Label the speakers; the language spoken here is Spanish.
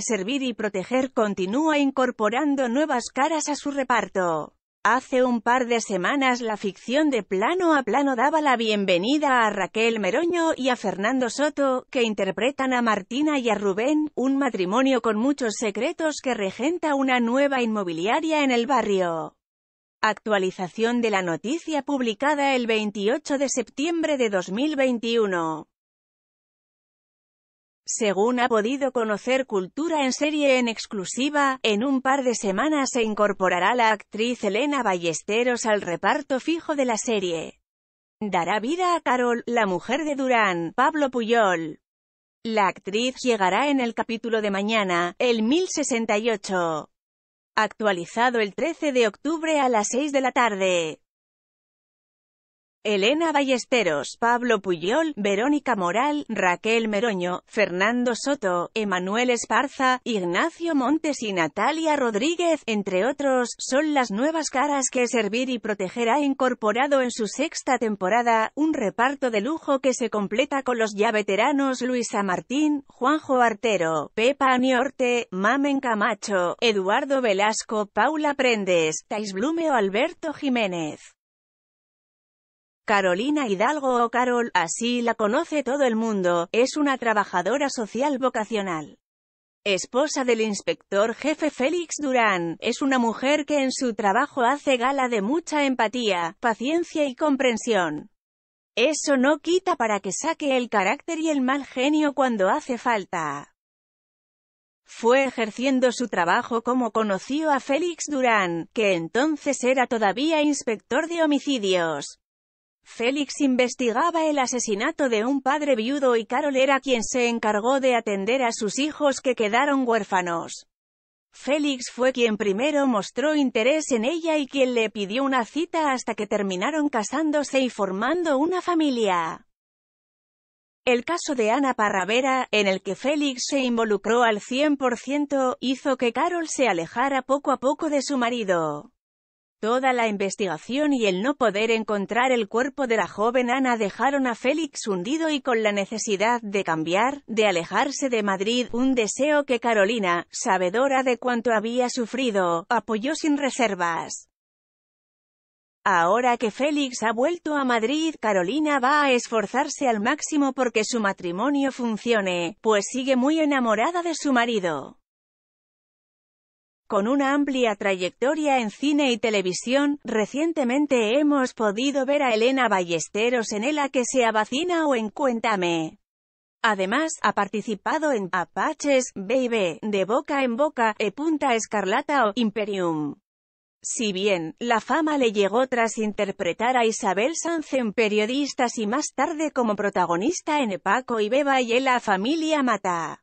Speaker 1: servir y proteger continúa incorporando nuevas caras a su reparto. Hace un par de semanas la ficción de plano a plano daba la bienvenida a Raquel Meroño y a Fernando Soto, que interpretan a Martina y a Rubén, un matrimonio con muchos secretos que regenta una nueva inmobiliaria en el barrio. Actualización de la noticia publicada el 28 de septiembre de 2021. Según ha podido conocer Cultura en serie en exclusiva, en un par de semanas se incorporará la actriz Elena Ballesteros al reparto fijo de la serie. Dará vida a Carol, la mujer de Durán, Pablo Puyol. La actriz llegará en el capítulo de mañana, el 1068. Actualizado el 13 de octubre a las 6 de la tarde. Elena Ballesteros, Pablo Puyol, Verónica Moral, Raquel Meroño, Fernando Soto, Emanuel Esparza, Ignacio Montes y Natalia Rodríguez, entre otros, son las nuevas caras que Servir y Proteger ha incorporado en su sexta temporada, un reparto de lujo que se completa con los ya veteranos Luisa Martín, Juanjo Artero, Pepa Aniorte, Mamen Camacho, Eduardo Velasco, Paula Prendes, Tais o Alberto Jiménez. Carolina Hidalgo o Carol, así la conoce todo el mundo, es una trabajadora social vocacional. Esposa del inspector jefe Félix Durán, es una mujer que en su trabajo hace gala de mucha empatía, paciencia y comprensión. Eso no quita para que saque el carácter y el mal genio cuando hace falta. Fue ejerciendo su trabajo como conoció a Félix Durán, que entonces era todavía inspector de homicidios. Félix investigaba el asesinato de un padre viudo y Carol era quien se encargó de atender a sus hijos que quedaron huérfanos. Félix fue quien primero mostró interés en ella y quien le pidió una cita hasta que terminaron casándose y formando una familia. El caso de Ana Parravera, en el que Félix se involucró al 100%, hizo que Carol se alejara poco a poco de su marido. Toda la investigación y el no poder encontrar el cuerpo de la joven Ana dejaron a Félix hundido y con la necesidad de cambiar, de alejarse de Madrid, un deseo que Carolina, sabedora de cuánto había sufrido, apoyó sin reservas. Ahora que Félix ha vuelto a Madrid, Carolina va a esforzarse al máximo porque su matrimonio funcione, pues sigue muy enamorada de su marido. Con una amplia trayectoria en cine y televisión, recientemente hemos podido ver a Elena Ballesteros en Ela que se avacina o en Cuéntame. Además, ha participado en Apaches, Baby, De Boca en Boca, E Punta Escarlata o Imperium. Si bien, la fama le llegó tras interpretar a Isabel Sanz en Periodistas y más tarde como protagonista en Epaco y Beba y en La Familia Mata.